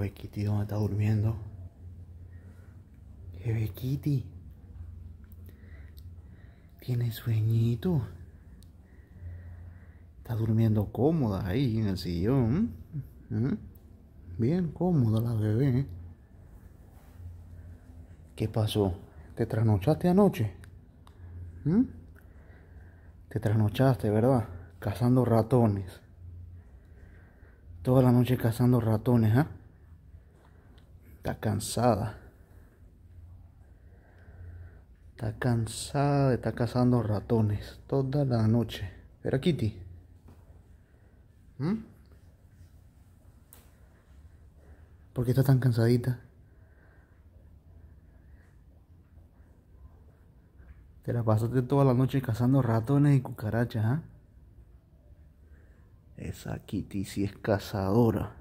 ve Kitty donde está durmiendo. ¿Qué ve Kitty? Tiene sueñito. Está durmiendo cómoda ahí en el sillón. Bien cómoda la bebé. ¿eh? ¿Qué pasó? ¿Te trasnochaste anoche? ¿Mm? Te trasnochaste, anoche te trasnochaste verdad Cazando ratones. Toda la noche cazando ratones, ¿ah? Está cansada. Está cansada de estar cazando ratones toda la noche. Pero Kitty. ¿Mm? ¿Por qué está tan cansadita? Te la pasaste toda la noche cazando ratones y cucarachas, ¿ah? Esa Kitty sí es cazadora.